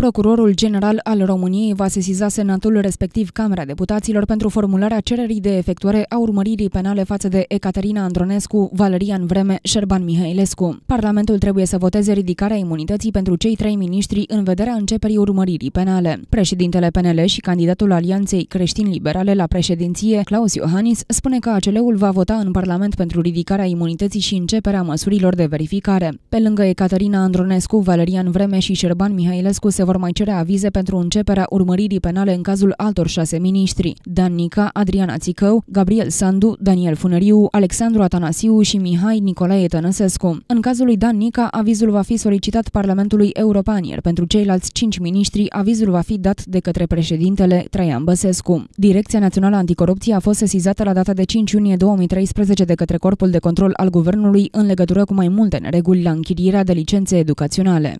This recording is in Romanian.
Procurorul General al României va sesiza Senatul, respectiv Camera Deputaților, pentru formularea cererii de efectuare a urmăririi penale față de Ecaterina Andronescu, Valerian Vreme, Șerban Mihailescu. Parlamentul trebuie să voteze ridicarea imunității pentru cei trei miniștri în vederea începerii urmăririi penale. Președintele PNL și candidatul Alianței Creștin Liberale la președinție, Claus Iohannis, spune că ACL-ul va vota în Parlament pentru ridicarea imunității și începerea măsurilor de verificare. Pe lângă Ecaterina Andronescu, Valerian Vreme și Șerban Mihailescu se vor mai cere avize pentru începerea urmăririi penale în cazul altor șase miniștri, Dan Nica, Adriana Țicău, Gabriel Sandu, Daniel Funăriu, Alexandru Atanasiu și Mihai Nicolae Tănăsescu. În cazul lui Dan Nica, avizul va fi solicitat Parlamentului European, iar pentru ceilalți cinci miniștri, avizul va fi dat de către președintele Traian Băsescu. Direcția Națională Anticorupție a fost sesizată la data de 5 iunie 2013 de către Corpul de Control al Guvernului în legătură cu mai multe nereguli la închirierea de licențe educaționale.